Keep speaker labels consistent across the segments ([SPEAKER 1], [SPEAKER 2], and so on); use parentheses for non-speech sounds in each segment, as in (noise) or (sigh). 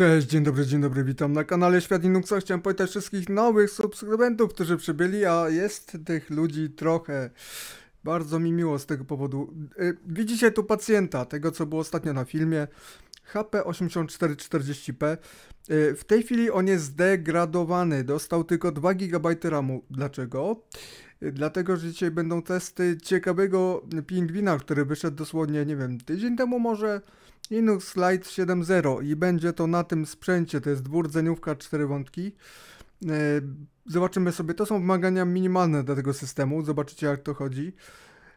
[SPEAKER 1] Cześć, dzień dobry, dzień dobry, witam na kanale Świat Linuxa. Chciałem powitać wszystkich nowych subskrybentów, którzy przybyli, a jest tych ludzi trochę. Bardzo mi miło z tego powodu. Y, widzicie tu pacjenta, tego co było ostatnio na filmie. HP8440P. Y, w tej chwili on jest zdegradowany, dostał tylko 2 GB RAMu. Dlaczego? Y, dlatego, że dzisiaj będą testy ciekawego pingwina, który wyszedł dosłownie, nie wiem, tydzień temu może. Linux Lite 7.0 i będzie to na tym sprzęcie, to jest dwurdzeniówka, cztery wątki. E, zobaczymy sobie, to są wymagania minimalne dla tego systemu, zobaczycie jak to chodzi.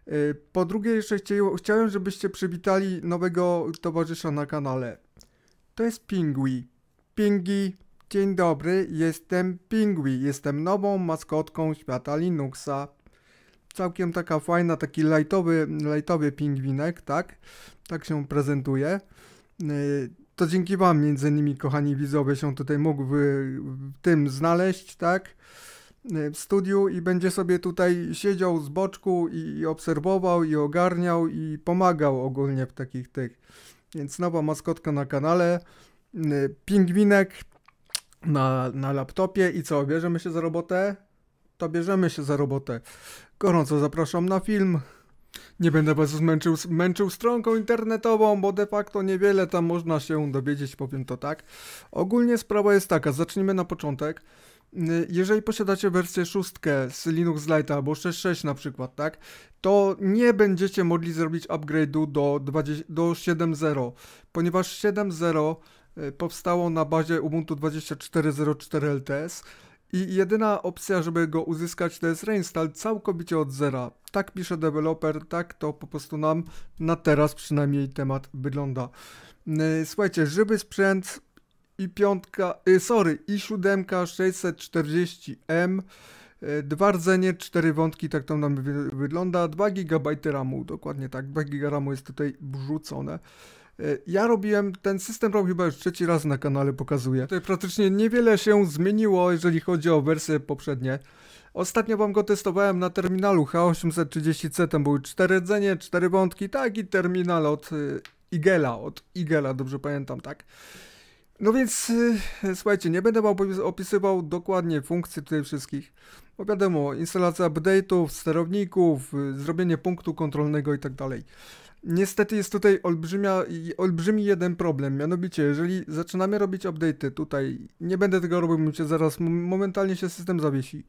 [SPEAKER 1] E, po drugie jeszcze chciałem, żebyście przywitali nowego towarzysza na kanale. To jest Pingui. Pingi, dzień dobry, jestem Pingui, jestem nową maskotką świata Linuxa. Całkiem taka fajna, taki lightowy, lajtowy pingwinek, tak? tak się prezentuje. E, to dzięki Wam, między innymi, kochani widzowie, się tutaj mógł w tym znaleźć, tak? E, w studiu i będzie sobie tutaj siedział z boczku i, obserwował, i ogarniał, i pomagał ogólnie w takich tych. Więc nowa maskotka na kanale, e, pingwinek na, na laptopie i co, bierzemy się za robotę? To bierzemy się za robotę. Gorąco zapraszam na film. Nie będę was męczył, męczył stronką internetową, bo de facto niewiele tam można się dowiedzieć, powiem to tak. Ogólnie sprawa jest taka, zacznijmy na początek. Y, jeżeli posiadacie wersję 6 z Linux Lite albo 6.6 na przykład, tak, to nie będziecie mogli zrobić upgrade'u do, do 7.0, ponieważ 7.0 y, powstało na bazie Ubuntu 24.04 LTS, i jedyna opcja, żeby go uzyskać to jest reinstall całkowicie od zera. Tak pisze deweloper, tak to po prostu nam na teraz przynajmniej temat wygląda. Słuchajcie, żywy sprzęt i piątka, y, sorry, i siódemka 640M. Y, dwa rdzenie, cztery wątki, tak to nam wygląda. 2 GB RAMu, dokładnie tak, 2 GB RAMu jest tutaj wrzucone. E, ja robiłem, ten system robił chyba już trzeci raz na kanale, pokazuję. Tutaj praktycznie niewiele się zmieniło, jeżeli chodzi o wersje poprzednie. Ostatnio wam go testowałem na terminalu H830C, tam były cztery rdzenie, cztery wątki, tak i terminal od e, Igela, od Igela, dobrze pamiętam, tak. No więc, e, słuchajcie, nie będę wam opisywał dokładnie funkcji tutaj wszystkich. Bo wiadomo, instalacja update'ów, sterowników, zrobienie punktu kontrolnego i tak dalej. Niestety jest tutaj olbrzymia, olbrzymi jeden problem, mianowicie jeżeli zaczynamy robić update'y tutaj, nie będę tego robił, bo zaraz momentalnie się system zawiesi,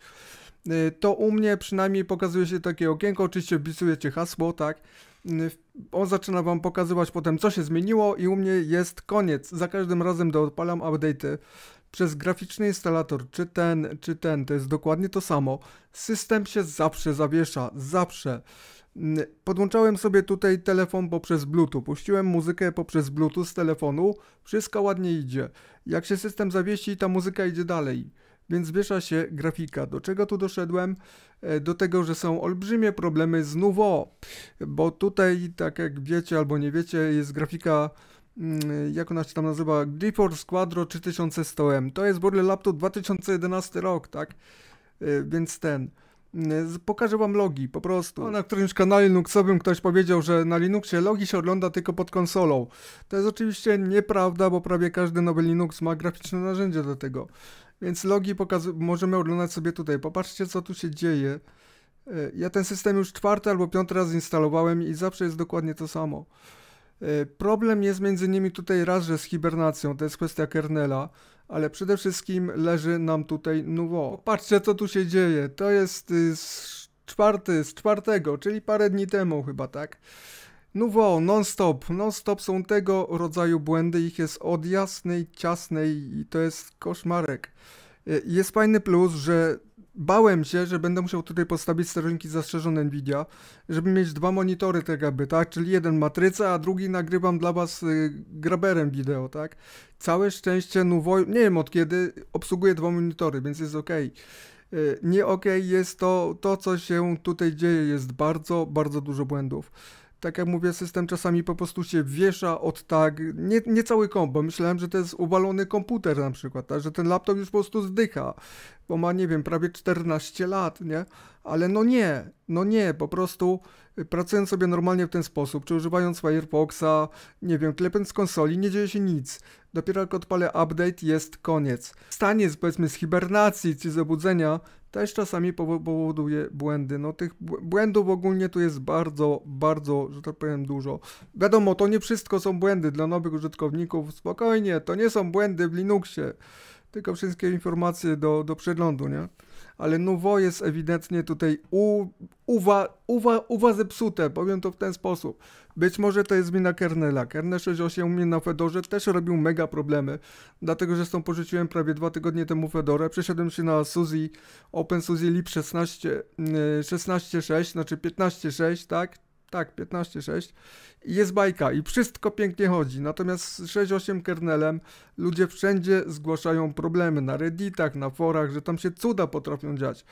[SPEAKER 1] y, to u mnie przynajmniej pokazuje się takie okienko, oczywiście wpisujecie hasło, tak, y, on zaczyna wam pokazywać potem co się zmieniło i u mnie jest koniec, za każdym razem do odpalam update'y przez graficzny instalator, czy ten, czy ten, to jest dokładnie to samo, system się zawsze zawiesza, zawsze. Podłączałem sobie tutaj telefon poprzez Bluetooth. Puściłem muzykę poprzez Bluetooth z telefonu. Wszystko ładnie idzie. Jak się system zawiesi, ta muzyka idzie dalej. Więc wiesza się grafika. Do czego tu doszedłem? E, do tego, że są olbrzymie problemy z Nuvo, bo tutaj, tak jak wiecie albo nie wiecie, jest grafika mm, jak ona się tam nazywa, GeForce Quadro 3100M. To jest w ogóle laptop 2011 rok, tak? E, więc ten. Pokażę wam logi po prostu. No, na którymś kanale Linuxowym ktoś powiedział, że na Linuxie logi się ogląda tylko pod konsolą. To jest oczywiście nieprawda, bo prawie każdy nowy Linux ma graficzne narzędzie do tego. Więc logi możemy oglądać sobie tutaj. Popatrzcie co tu się dzieje. E, ja ten system już czwarty albo piąty raz instalowałem i zawsze jest dokładnie to samo. E, problem jest między innymi tutaj raz, że z hibernacją, to jest kwestia kernela ale przede wszystkim leży nam tutaj nuwo. Patrzcie co tu się dzieje, to jest y, z czwarty, z czwartego, czyli parę dni temu chyba, tak? Nuwo, non-stop, non-stop są tego rodzaju błędy, ich jest od jasnej, ciasnej i to jest koszmarek. Y, jest fajny plus, że bałem się, że będę musiał tutaj postawić sterowniki zastrzeżone Nvidia, żeby mieć dwa monitory TGB, tak? Czyli jeden matryca, a drugi nagrywam dla was y, graberem wideo, tak? Całe szczęście Nuvo, nie wiem od kiedy, obsługuję dwa monitory, więc jest ok. Y, nie ok jest to, to co się tutaj dzieje, jest bardzo, bardzo dużo błędów tak jak mówię, system czasami po prostu się wiesza od tak, nie, nie cały komp, bo myślałem, że to jest uwalony komputer na przykład, tak, że ten laptop już po prostu zdycha, bo ma, nie wiem, prawie 14 lat, nie? Ale no nie, no nie, po prostu y, pracując sobie normalnie w ten sposób, czy używając Firefoxa, nie wiem, klepiąc z konsoli, nie dzieje się nic. Dopiero jak odpalę update, jest koniec. Stanie, powiedzmy, z hibernacji czy z obudzenia też czasami powoduje błędy. No tych błędów ogólnie tu jest bardzo, bardzo, że tak powiem, dużo. Wiadomo, to nie wszystko są błędy dla nowych użytkowników. Spokojnie, to nie są błędy w Linuxie, tylko wszystkie informacje do, do przeglądu, nie? ale nowo jest ewidentnie tutaj u, uwa, uwa, uwa zepsute, powiem to w ten sposób. Być może to jest wina Kernela. Kernel 6.8 u mnie na Fedorze też robił mega problemy, dlatego że stąd porzuciłem prawie dwa tygodnie temu Fedorę, przeszedłem się na Suzy, OpenSuzy Lib 16, 16.6, znaczy 15.6, tak? Tak, 15.6. Jest bajka i wszystko pięknie chodzi. Natomiast z 6.8 kernelem ludzie wszędzie zgłaszają problemy na redditach, na forach, że tam się cuda potrafią dziać.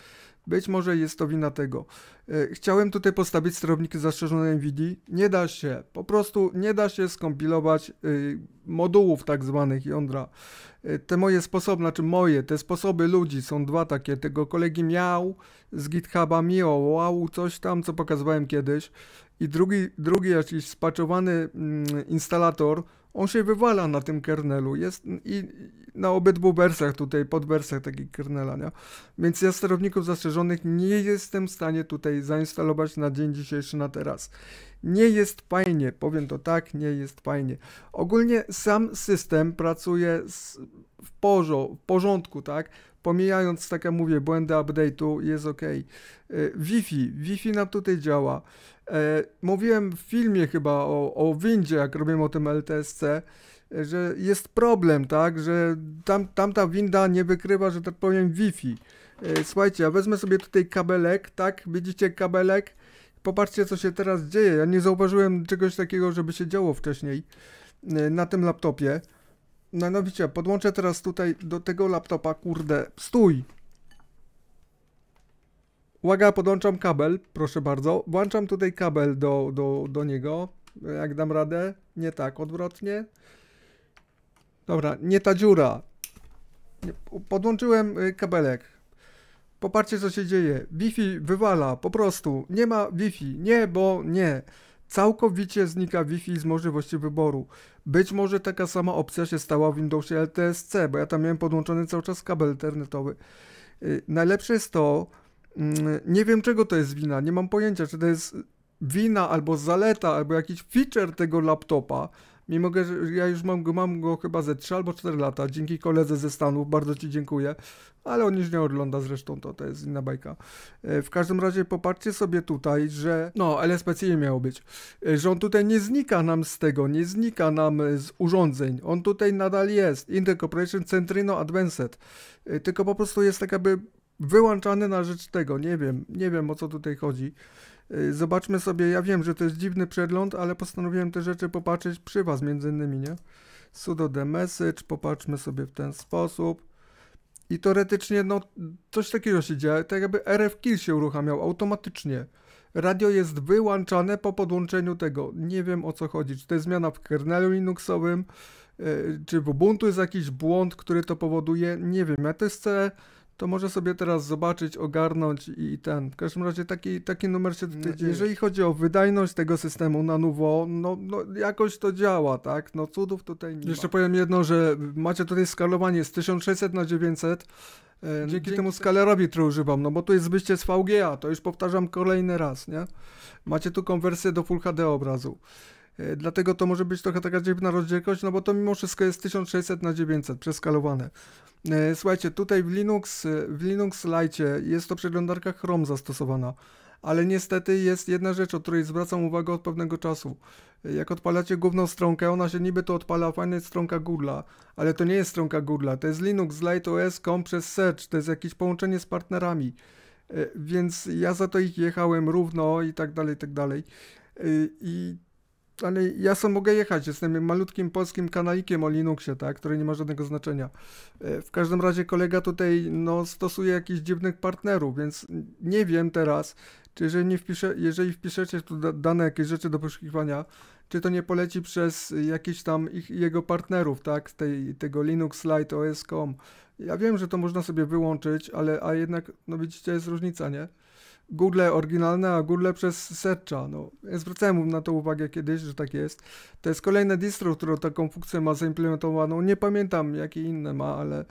[SPEAKER 1] Być może jest to wina tego. E, chciałem tutaj postawić sterowniki zastrzeżone NVIDII. Nie da się, po prostu nie da się skompilować y, modułów tak zwanych jądra. E, te moje sposoby, znaczy moje, te sposoby ludzi są dwa takie. Tego kolegi miał z GitHuba Mio, wow, coś tam, co pokazywałem kiedyś. I drugi, drugi jakiś spaczowany mm, instalator, on się wywala na tym kernelu. Jest i na obydwu wersjach tutaj, podwersjach takiego kernela, nie? Więc ja sterowników zastrzeżonych nie jestem w stanie tutaj zainstalować na dzień dzisiejszy, na teraz nie jest fajnie, powiem to tak, nie jest fajnie. Ogólnie sam system pracuje w, porzo, w porządku, tak? Pomijając, tak jak mówię, błędy update'u, jest ok. E, Wi-Fi, Wi-Fi nam tutaj działa. E, mówiłem w filmie chyba o, o windzie, jak robiłem o tym LTSC, e, że jest problem, tak, że tam, tamta winda nie wykrywa, że tak powiem, Wi-Fi. Słuchajcie, ja wezmę sobie tutaj kabelek, tak, widzicie kabelek Popatrzcie, co się teraz dzieje. Ja nie zauważyłem czegoś takiego, żeby się działo wcześniej e, na tym laptopie. No mianowicie, podłączę teraz tutaj do tego laptopa, kurde, stój! Uwaga, podłączam kabel, proszę bardzo. Włączam tutaj kabel do, do, do niego. Jak dam radę? Nie tak, odwrotnie. Dobra, nie ta dziura. Podłączyłem e, kabelek. Popatrzcie, co się dzieje. Wi-Fi wywala, po prostu. Nie ma Wi-Fi. Nie, bo nie. Całkowicie znika Wi-Fi z możliwości wyboru. Być może taka sama opcja się stała w Windowsie LTSC, bo ja tam miałem podłączony cały czas kabel internetowy. Y, najlepsze jest to, mm, nie wiem czego to jest wina, nie mam pojęcia, czy to jest wina albo zaleta, albo jakiś feature tego laptopa, Mimo, że ja już mam go, mam go chyba ze 3 albo 4 lata, dzięki koledze ze Stanów, bardzo Ci dziękuję, ale on już nie ogląda zresztą, to, to jest inna bajka. E, w każdym razie popatrzcie sobie tutaj, że, no nie miało być, e, że on tutaj nie znika nam z tego, nie znika nam e, z urządzeń, on tutaj nadal jest, Corporation Centrino Advanced, tylko po prostu jest tak jakby wyłączany na rzecz tego, nie wiem, nie wiem o co tutaj chodzi. Y, zobaczmy sobie, ja wiem, że to jest dziwny przegląd, ale postanowiłem te rzeczy popatrzeć przy was między innymi, nie? Sudo the message, popatrzmy sobie w ten sposób. I teoretycznie, no, coś takiego się dzieje, tak jakby RF Kill się uruchamiał automatycznie. Radio jest wyłączane po podłączeniu tego. Nie wiem o co chodzi, czy to jest zmiana w kernelu linuxowym, y, czy w Ubuntu jest jakiś błąd, który to powoduje, nie wiem. Ja też chcę to może sobie teraz zobaczyć, ogarnąć i ten. W każdym razie taki, taki numer się tutaj no dzieje. Jeżeli chodzi o wydajność tego systemu na nowo, no, no, jakoś to działa, tak? No cudów tutaj nie Jeszcze ma. powiem jedno, że macie tutaj skalowanie z 1600 na 900, e, Dzięki, Dzięki temu skalerowi, który używam, no bo tu jest wyjście z VGA, to już powtarzam kolejny raz, nie? Macie tu konwersję do Full HD obrazu. E, dlatego to może być trochę taka dziwna rozdzielczość, no bo to mimo wszystko jest 1600 na 900 przeskalowane. E, słuchajcie, tutaj w Linux, e, w Linux Lite jest to przeglądarka Chrome zastosowana, ale niestety jest jedna rzecz, o której zwracam uwagę od pewnego czasu. Jak odpalacie główną stronkę, ona się niby to odpala, fajna jest stronka Google'a, ale to nie jest stronka Google. to jest Linux Lite OS com przez Search, to jest jakieś połączenie z partnerami. Więc ja za to ich jechałem równo i tak dalej, i tak dalej. I ale ja sam mogę jechać, jestem malutkim polskim kanalikiem o Linuxie, tak, który nie ma żadnego znaczenia. E, w każdym razie kolega tutaj no, stosuje jakichś dziwnych partnerów, więc nie wiem teraz, czy jeżeli, nie wpisze, jeżeli wpiszecie tu dane jakieś rzeczy do poszukiwania, czy to nie poleci przez jakichś tam ich, jego partnerów, tak, tej, tego Linux Lite OS.com. Ja wiem, że to można sobie wyłączyć, ale a jednak, no widzicie, jest różnica, nie? Google oryginalne, a Google przez Searcha. No, ja zwracałem mu na to uwagę kiedyś, że tak jest. To jest kolejne distro, które taką funkcję ma zaimplementowaną. Nie pamiętam, jakie inne ma, ale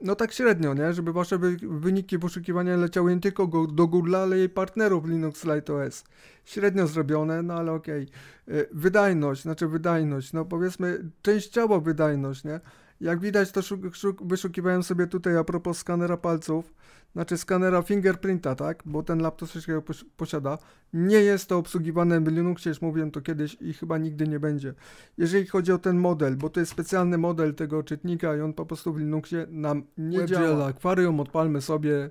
[SPEAKER 1] no tak średnio, nie? Żeby wasze wyniki poszukiwania leciały nie tylko do Google, ale jej partnerów Linux Lite OS. Średnio zrobione, no ale okej. Okay. Wydajność, znaczy wydajność, no powiedzmy częściowo wydajność, nie? Jak widać, to szuk, szuk, wyszukiwałem sobie tutaj a propos skanera palców, znaczy skanera fingerprinta, tak? Bo ten laptop coś posiada. Nie jest to obsługiwane w Linuxie, już mówiłem to kiedyś i chyba nigdy nie będzie. Jeżeli chodzi o ten model, bo to jest specjalny model tego czytnika i on po prostu w Linuxie nam nie działa. działa. Akwarium odpalmy sobie.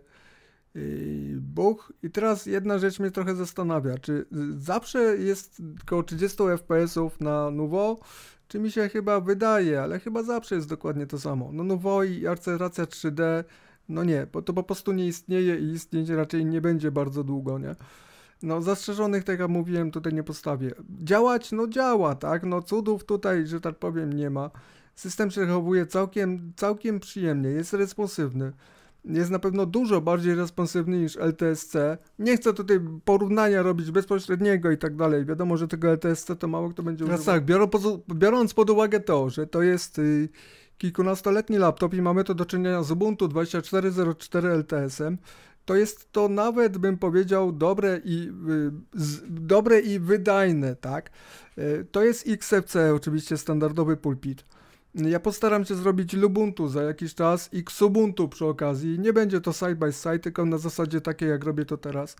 [SPEAKER 1] Yy, buch. I teraz jedna rzecz mnie trochę zastanawia, czy zawsze jest około 30 fps na nowo, czy mi się chyba wydaje, ale chyba zawsze jest dokładnie to samo. No no i Arceracja 3D, no nie, bo to po prostu nie istnieje i istnieć raczej nie będzie bardzo długo, nie? No zastrzeżonych, tak jak mówiłem, tutaj nie postawię. Działać, no działa, tak? No cudów tutaj, że tak powiem, nie ma. System się zachowuje całkiem, całkiem przyjemnie, jest responsywny jest na pewno dużo bardziej responsywny niż LTSC. Nie chcę tutaj porównania robić bezpośredniego i tak dalej. Wiadomo, że tego LTSC to mało kto będzie no używał. Tak, biorąc pod uwagę to, że to jest y, kilkunastoletni laptop i mamy to do czynienia z Ubuntu 2404 LTS-em, to jest to nawet bym powiedział dobre i, y, dobre i wydajne, tak? Y, to jest XFC oczywiście standardowy pulpit. Ja postaram się zrobić Lubuntu za jakiś czas i Xubuntu przy okazji. Nie będzie to side by side, tylko na zasadzie takiej, jak robię to teraz,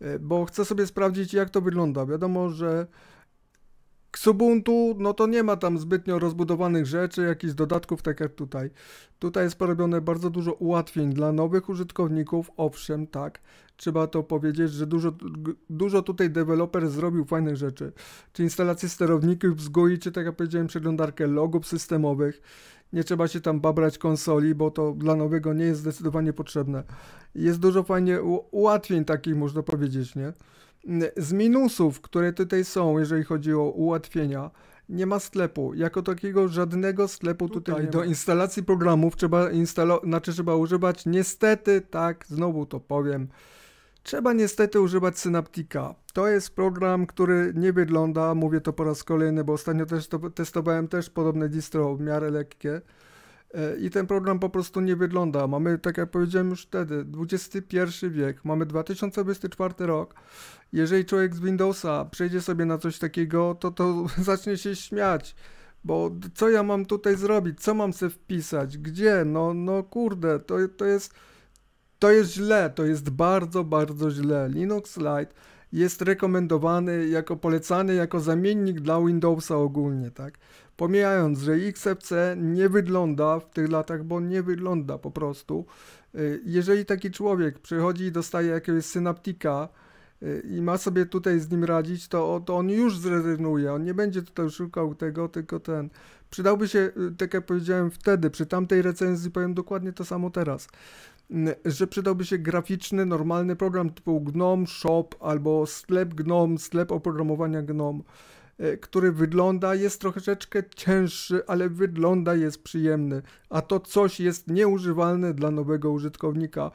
[SPEAKER 1] e, bo chcę sobie sprawdzić, jak to wygląda. Wiadomo, że Xubuntu, no to nie ma tam zbytnio rozbudowanych rzeczy, jakichś dodatków, tak jak tutaj. Tutaj jest porobione bardzo dużo ułatwień dla nowych użytkowników, owszem, tak. Trzeba to powiedzieć, że dużo, dużo tutaj deweloper zrobił fajnych rzeczy. Czy instalacje sterowników w GUI, czy tak jak powiedziałem, przeglądarkę logów systemowych. Nie trzeba się tam babrać konsoli, bo to dla nowego nie jest zdecydowanie potrzebne. Jest dużo fajnie ułatwień takich, można powiedzieć, nie? Z minusów, które tutaj są, jeżeli chodzi o ułatwienia, nie ma sklepu. Jako takiego żadnego sklepu tutaj, tutaj do instalacji programów trzeba instalować, znaczy trzeba używać. Niestety, tak, znowu to powiem. Trzeba niestety używać Synaptika. To jest program, który nie wygląda, mówię to po raz kolejny, bo ostatnio też to, testowałem też podobne distro w miarę lekkie. E, I ten program po prostu nie wygląda. Mamy, tak jak powiedziałem już wtedy, XXI wiek, mamy 2024 rok. Jeżeli człowiek z Windowsa przejdzie sobie na coś takiego, to to (laughs) zacznie się śmiać. Bo co ja mam tutaj zrobić? Co mam sobie wpisać? Gdzie? No, no kurde, to, to jest to jest źle, to jest bardzo, bardzo źle. Linux Lite jest rekomendowany jako polecany jako zamiennik dla Windowsa ogólnie, tak? Pomijając, że XFC nie wygląda w tych latach, bo nie wygląda po prostu. Y, jeżeli taki człowiek przychodzi i dostaje jakiegoś synaptika, y, i ma sobie tutaj z nim radzić, to, to on już zrezygnuje. On nie będzie tutaj szukał tego, tylko ten. Przydałby się, y, tak jak powiedziałem wtedy, przy tamtej recenzji, powiem dokładnie to samo teraz że przydałby się graficzny, normalny program typu GNOME Shop albo sklep GNOME, sklep oprogramowania GNOME, e, który wygląda, jest troszeczkę cięższy, ale wygląda, jest przyjemny, a to coś jest nieużywalne dla nowego użytkownika.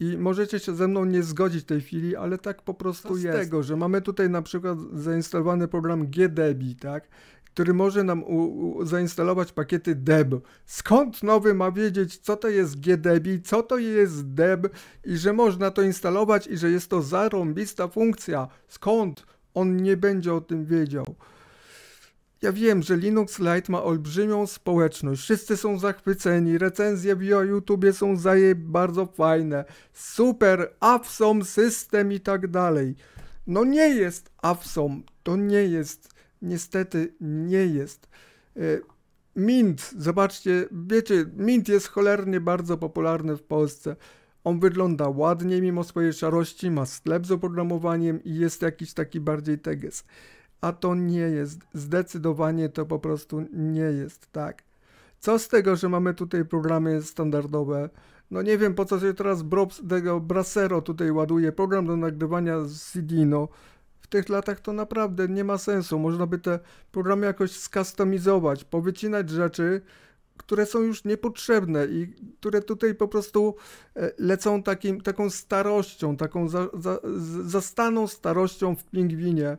[SPEAKER 1] I możecie się ze mną nie zgodzić w tej chwili, ale tak po prostu jest. Z tego, że mamy tutaj na przykład zainstalowany program GDB, tak? który może nam u, u, zainstalować pakiety deb. Skąd nowy ma wiedzieć, co to jest GDB, e co to jest deb i że można to instalować i że jest to zarąbista funkcja? Skąd? On nie będzie o tym wiedział. Ja wiem, że Linux Lite ma olbrzymią społeczność, wszyscy są zachwyceni, recenzje w YouTube są za jej bardzo fajne, super, AFSom system i tak dalej. No nie jest AFSom, to nie jest niestety nie jest. E, mint, zobaczcie, wiecie, mint jest cholernie bardzo popularny w Polsce. On wygląda ładnie mimo swojej szarości, ma sklep z oprogramowaniem i jest jakiś taki bardziej teges. A to nie jest, zdecydowanie to po prostu nie jest tak. Co z tego, że mamy tutaj programy standardowe? No nie wiem po co się teraz Brops, tego Brasero tutaj ładuje, program do nagrywania z CD, no tych latach to naprawdę nie ma sensu. Można by te programy jakoś skustomizować, powycinać rzeczy, które są już niepotrzebne i które tutaj po prostu e, lecą takim, taką starością, taką za, za, zastaną starością w pingwinie.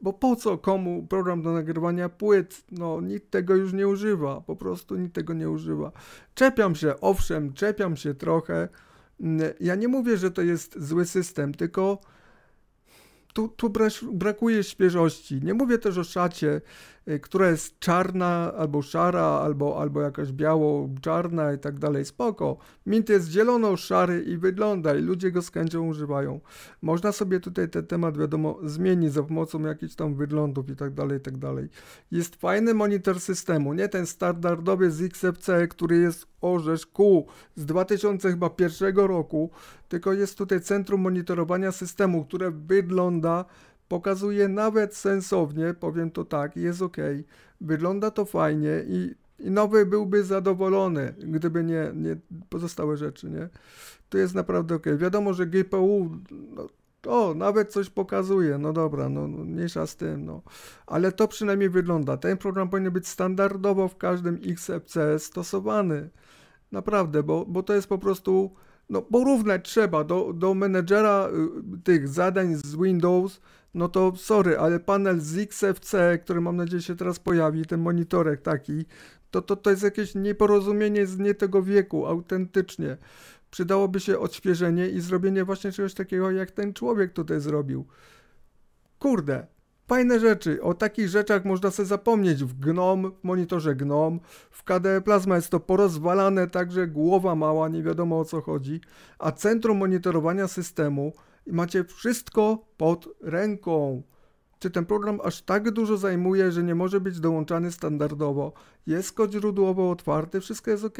[SPEAKER 1] Bo po co komu program do nagrywania płyt? No, nikt tego już nie używa, po prostu nikt tego nie używa. Czepiam się, owszem, czepiam się trochę. Ja nie mówię, że to jest zły system, tylko tu, tu brakuje świeżości. Nie mówię też o szacie, Y, która jest czarna albo szara, albo, albo jakaś biało-czarna i tak dalej, spoko. Mint jest zielono-szary i wygląda i ludzie go z chęcią używają. Można sobie tutaj ten temat, wiadomo, zmienić za pomocą jakichś tam wyglądów i tak dalej, i tak dalej. Jest fajny monitor systemu, nie ten standardowy ZXFC, który jest orzesz kół z 2001 roku, tylko jest tutaj centrum monitorowania systemu, które wygląda pokazuje nawet sensownie, powiem to tak, jest ok, wygląda to fajnie i, i nowy byłby zadowolony, gdyby nie, nie pozostałe rzeczy, nie? To jest naprawdę ok. Wiadomo, że GPU, no, o, nawet coś pokazuje, no dobra, no, no mniejsza z tym, no. Ale to przynajmniej wygląda. Ten program powinien być standardowo w każdym XFCE stosowany. Naprawdę, bo, bo to jest po prostu no, porównać trzeba do, do menedżera y, tych zadań z Windows, no to sorry, ale panel z XFC, który mam nadzieję się teraz pojawi, ten monitorek taki, to, to, to jest jakieś nieporozumienie z nie tego wieku, autentycznie. Przydałoby się odświeżenie i zrobienie właśnie czegoś takiego, jak ten człowiek tutaj zrobił. Kurde, fajne rzeczy. O takich rzeczach można sobie zapomnieć w GNOM, w monitorze GNOM. W KDE Plasma jest to porozwalane, także głowa mała, nie wiadomo o co chodzi. A centrum monitorowania systemu macie wszystko pod ręką. Czy ten program aż tak dużo zajmuje, że nie może być dołączany standardowo? Jest kod źródłowo otwarty, wszystko jest ok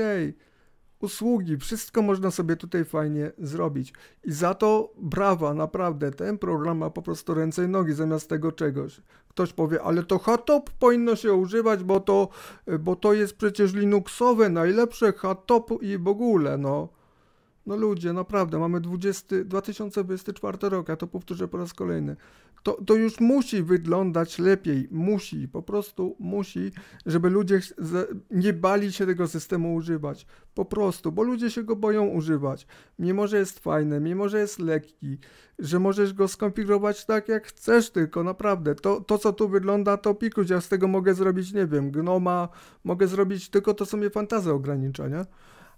[SPEAKER 1] usługi, wszystko można sobie tutaj fajnie zrobić. I za to brawa, naprawdę, ten program ma po prostu ręce i nogi zamiast tego czegoś. Ktoś powie, ale to HTOP powinno się używać, bo to, bo to jest przecież Linuxowe, najlepsze HTOP i w ogóle, no. No ludzie, naprawdę, mamy 20, 2024 rok, a to powtórzę po raz kolejny. To, to już musi wyglądać lepiej, musi, po prostu musi, żeby ludzie nie bali się tego systemu używać. Po prostu, bo ludzie się go boją używać. Mimo, że jest fajny, mimo, że jest lekki, że możesz go skonfigurować tak, jak chcesz tylko, naprawdę. To, to co tu wygląda, to pikuć, ja z tego mogę zrobić, nie wiem, gnoma, mogę zrobić tylko to, są mnie fantazje ogranicza, nie?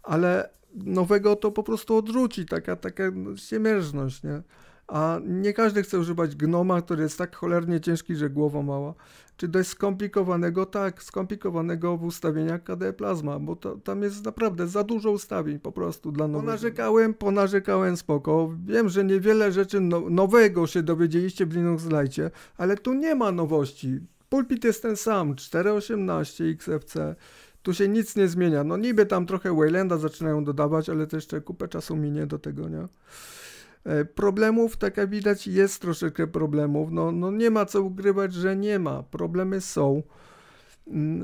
[SPEAKER 1] ale nowego to po prostu odrzuci, taka, taka siemierzność, nie? A nie każdy chce używać gnoma, który jest tak cholernie ciężki, że głowa mała. Czy dość skomplikowanego? Tak, skomplikowanego w ustawieniach KDE Plasma, bo to, tam jest naprawdę za dużo ustawień po prostu dla nowego. Ponarzekałem, ponarzekałem, spoko. Wiem, że niewiele rzeczy no, nowego się dowiedzieliście w Linux Lite, ale tu nie ma nowości. Pulpit jest ten sam, 4.18 XFC, tu się nic nie zmienia. No niby tam trochę Waylanda zaczynają dodawać, ale to jeszcze kupę czasu minie do tego, nie? E, problemów, tak jak widać, jest troszeczkę problemów. No, no nie ma co ugrywać, że nie ma. Problemy są.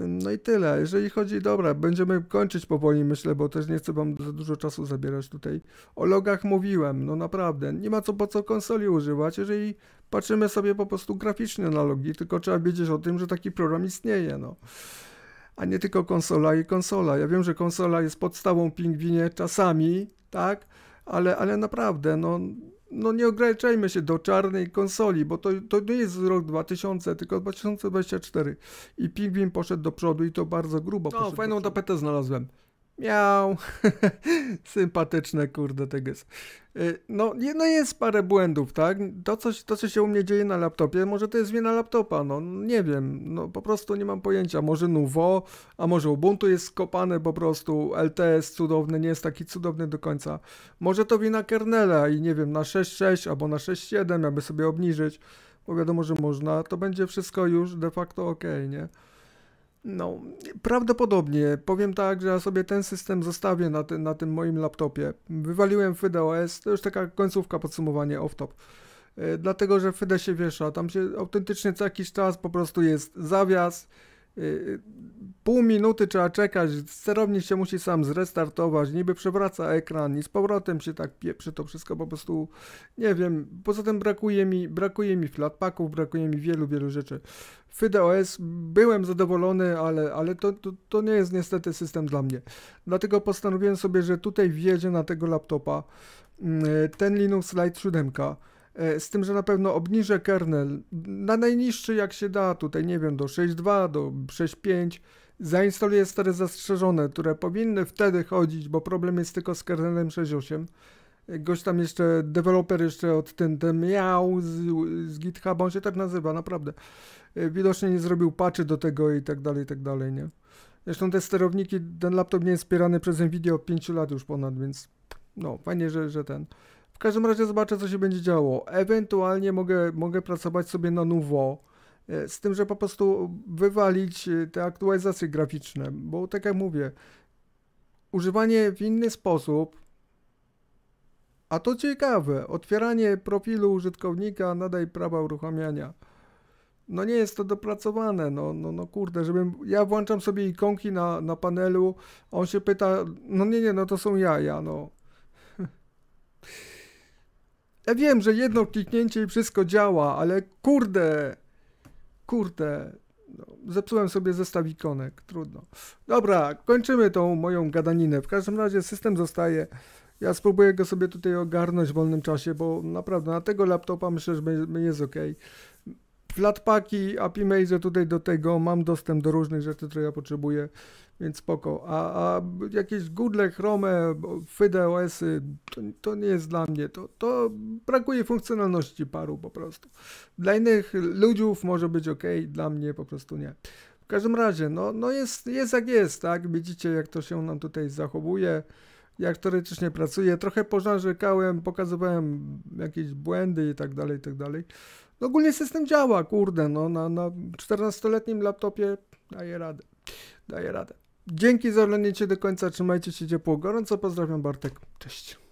[SPEAKER 1] No i tyle. Jeżeli chodzi, dobra, będziemy kończyć powoli, myślę, bo też nie chcę wam za dużo czasu zabierać tutaj. O logach mówiłem, no naprawdę. Nie ma co po co konsoli używać, jeżeli patrzymy sobie po prostu graficznie na logi, tylko trzeba wiedzieć o tym, że taki program istnieje, no a nie tylko konsola i konsola. Ja wiem, że konsola jest podstawą pingwinie czasami, tak, ale, ale naprawdę, no, no nie ograniczajmy się do czarnej konsoli, bo to, to nie jest rok 2000, tylko 2024. I pingwin poszedł do przodu i to bardzo grubo. No, fajną tapetę znalazłem miał. (laughs) Sympatyczne, kurde, tego jest. Y, no, no jest parę błędów, tak? To co, to, co się u mnie dzieje na laptopie, może to jest wina laptopa, no nie wiem, no po prostu nie mam pojęcia. Może Nuvo, a może Ubuntu jest skopane po prostu, LTS cudowny, nie jest taki cudowny do końca. Może to wina kernela i nie wiem, na 6.6 albo na 6.7, aby sobie obniżyć, bo wiadomo, że można, to będzie wszystko już de facto ok, nie? No, prawdopodobnie. Powiem tak, że ja sobie ten system zostawię na, ty, na tym moim laptopie. Wywaliłem FIDE to już taka końcówka, podsumowanie off-top. E, dlatego, że FIDE się wiesza, tam się autentycznie co jakiś czas po prostu jest zawias, Y, y, pół minuty trzeba czekać, sterownik się musi sam zrestartować, niby przewraca ekran i z powrotem się tak pieprzy to wszystko po prostu, nie wiem, poza tym brakuje mi, brakuje mi flatpaków, brakuje mi wielu, wielu rzeczy. FIDOS byłem zadowolony, ale, ale to, to, to nie jest niestety system dla mnie. Dlatego postanowiłem sobie, że tutaj wjedzie na tego laptopa mm, y, ten Linux Lite 7, E, z tym, że na pewno obniżę kernel na najniższy jak się da, tutaj nie wiem, do 6.2, do 6.5, zainstaluję stare zastrzeżone, które powinny wtedy chodzić, bo problem jest tylko z kernelem 6.8, gość tam jeszcze, deweloper jeszcze od ten, ten miał z, z GitHuba, on się tak nazywa, naprawdę. E, widocznie nie zrobił patchy do tego i tak dalej, i tak dalej, nie? Zresztą te sterowniki, ten laptop nie jest wspierany przez Nvidia od 5 lat już ponad, więc no, fajnie, że, że ten. W każdym razie zobaczę, co się będzie działo. Ewentualnie mogę, mogę pracować sobie na nowo, e, z tym, że po prostu wywalić e, te aktualizacje graficzne, bo tak jak mówię, używanie w inny sposób, a to ciekawe, otwieranie profilu użytkownika, nadaj prawa uruchamiania. No nie jest to dopracowane, no, no, no kurde, żebym, ja włączam sobie ikonki na, na panelu, on się pyta, no nie, nie, no to są jaja, no. (laughs) Ja wiem, że jedno kliknięcie i wszystko działa, ale kurde, kurde, no, zepsułem sobie zestaw ikonek, trudno. Dobra, kończymy tą moją gadaninę. W każdym razie system zostaje. Ja spróbuję go sobie tutaj ogarnąć w wolnym czasie, bo naprawdę na tego laptopa myślę, że jest ok flatpaki, API Maze tutaj do tego, mam dostęp do różnych rzeczy, które ja potrzebuję, więc spoko. A, a jakieś Google, Chrome, FIDE OS-y, to, to, nie jest dla mnie, to, to brakuje funkcjonalności paru po prostu. Dla innych ludziów może być ok, dla mnie po prostu nie. W każdym razie, no, no jest, jest jak jest, tak? Widzicie, jak to się nam tutaj zachowuje jak teoretycznie pracuję. Trochę pożarzykałem, pokazywałem jakieś błędy i tak dalej, i tak dalej. No ogólnie system działa, kurde, no na, na 14-letnim laptopie daje radę, daje radę. Dzięki za oglądanie do końca, trzymajcie się ciepło, gorąco, pozdrawiam Bartek, cześć.